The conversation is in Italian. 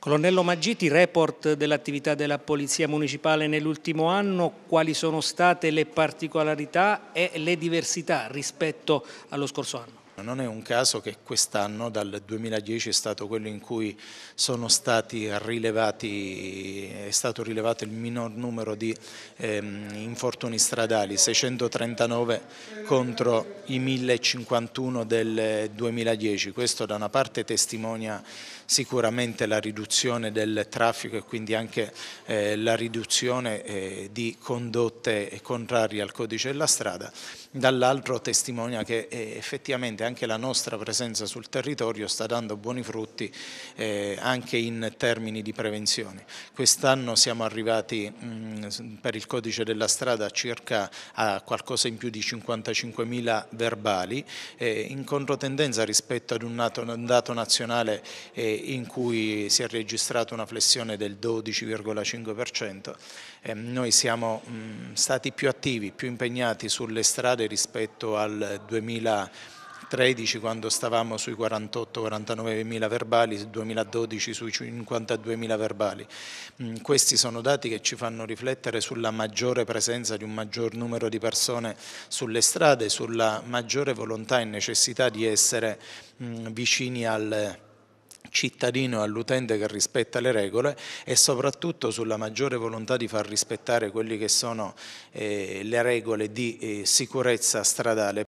Colonnello Maggiti, report dell'attività della Polizia Municipale nell'ultimo anno, quali sono state le particolarità e le diversità rispetto allo scorso anno? Non è un caso che quest'anno, dal 2010, è stato quello in cui rilevati, è stato rilevato il minor numero di ehm, infortuni stradali, 639 contro i 1051 del 2010. Questo da una parte testimonia sicuramente la riduzione del traffico e quindi anche eh, la riduzione eh, di condotte contrarie al codice della strada, dall'altro testimonia che eh, effettivamente anche la nostra presenza sul territorio sta dando buoni frutti eh, anche in termini di prevenzione. Quest'anno siamo arrivati mh, mm, per il codice della strada circa a qualcosa in più di 55.000 verbali, eh, in controtendenza rispetto ad un, nato, un dato nazionale eh, in cui si è registrata una flessione del 12,5%. Eh, noi siamo mh, mm, stati più attivi, più impegnati sulle strade rispetto al 2000 2013 quando stavamo sui 48-49 mila verbali, 2012 sui 52 mila verbali. Mm, questi sono dati che ci fanno riflettere sulla maggiore presenza di un maggior numero di persone sulle strade, sulla maggiore volontà e necessità di essere mm, vicini al cittadino e all'utente che rispetta le regole e soprattutto sulla maggiore volontà di far rispettare quelle che sono eh, le regole di eh, sicurezza stradale.